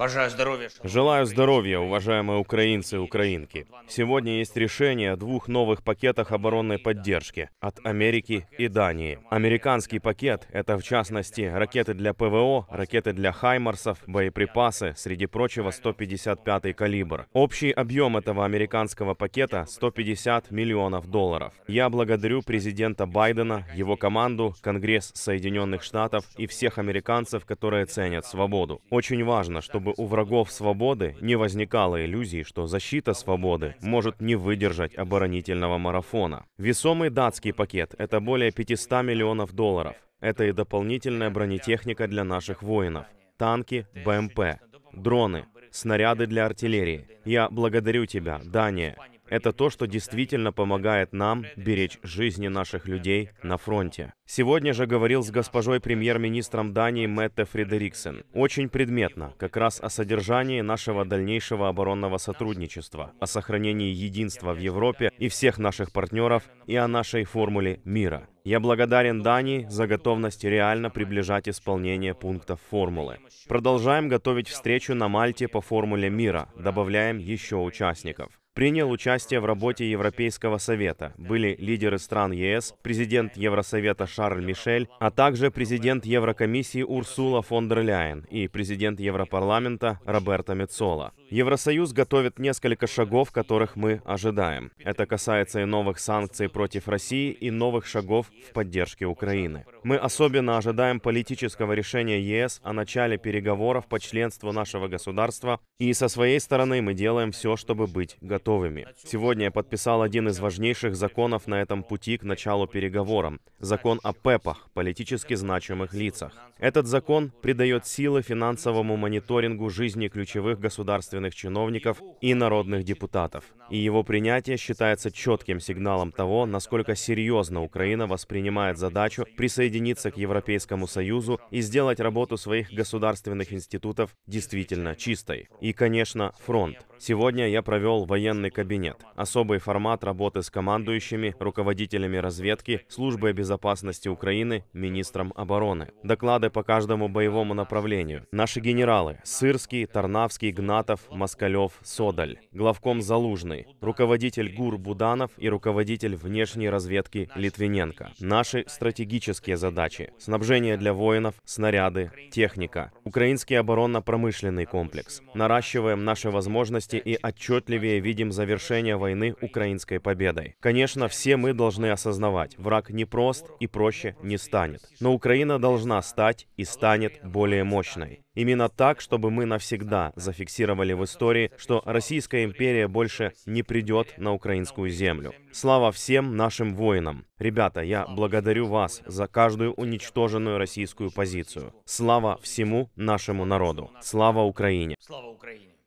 Божаю здоровья. Желаю здоровья, уважаемые украинцы и украинки. Сегодня есть решение о двух новых пакетах оборонной поддержки от Америки и Дании. Американский пакет — это, в частности, ракеты для ПВО, ракеты для «Хаймарсов», боеприпасы, среди прочего, 155-й калибр. Общий объем этого американского пакета — 150 миллионов долларов. Я благодарю президента Байдена, его команду, Конгресс Соединенных Штатов и всех американцев, которые ценят свободу. Очень важно, чтобы чтобы у врагов свободы не возникало иллюзий, что защита свободы может не выдержать оборонительного марафона. Весомый датский пакет – это более 500 миллионов долларов. Это и дополнительная бронетехника для наших воинов. Танки, БМП, дроны, снаряды для артиллерии. Я благодарю тебя, Дания, это то, что действительно помогает нам беречь жизни наших людей на фронте. Сегодня же говорил с госпожой премьер-министром Дании Метте Фредериксен. Очень предметно, как раз о содержании нашего дальнейшего оборонного сотрудничества, о сохранении единства в Европе и всех наших партнеров и о нашей формуле мира. Я благодарен Дании за готовность реально приближать исполнение пунктов формулы. Продолжаем готовить встречу на Мальте по формуле мира, добавляем еще участников принял участие в работе Европейского Совета. Были лидеры стран ЕС, президент Евросовета Шарль Мишель, а также президент Еврокомиссии Урсула фон дер Ляйен и президент Европарламента Роберто Мецола. Евросоюз готовит несколько шагов, которых мы ожидаем. Это касается и новых санкций против России, и новых шагов в поддержке Украины. Мы особенно ожидаем политического решения ЕС о начале переговоров по членству нашего государства, и со своей стороны мы делаем все, чтобы быть готовыми. Сегодня я подписал один из важнейших законов на этом пути к началу переговоров – закон о ПЭПах, политически значимых лицах. Этот закон придает силы финансовому мониторингу жизни ключевых государственных государственных чиновников и народных депутатов. И его принятие считается четким сигналом того, насколько серьезно Украина воспринимает задачу присоединиться к Европейскому Союзу и сделать работу своих государственных институтов действительно чистой. И, конечно, фронт. Сегодня я провел военный кабинет, особый формат работы с командующими, руководителями разведки, службой безопасности Украины, министром обороны. Доклады по каждому боевому направлению. Наши генералы – Сырский, Тарнавский, Гнатов, Москалев, Содаль. Главком Залужный, руководитель ГУР Буданов и руководитель внешней разведки Литвиненко. Наши стратегические задачи – снабжение для воинов, снаряды, техника. Украинский оборонно-промышленный комплекс. Наращиваем наши возможности яснее и отчетливее видим завершение войны украинской победой. Конечно, все мы должны осознавать, враг не прост и проще не станет. Но Украина должна стать и станет более мощной. Именно так, чтобы мы навсегда зафиксировали в истории, что Российская империя больше не придет на украинскую землю. Слава всем нашим воинам! Ребята, я благодарю вас за каждую уничтоженную российскую позицию. Слава всему нашему народу! Слава Украине! Слава Украине!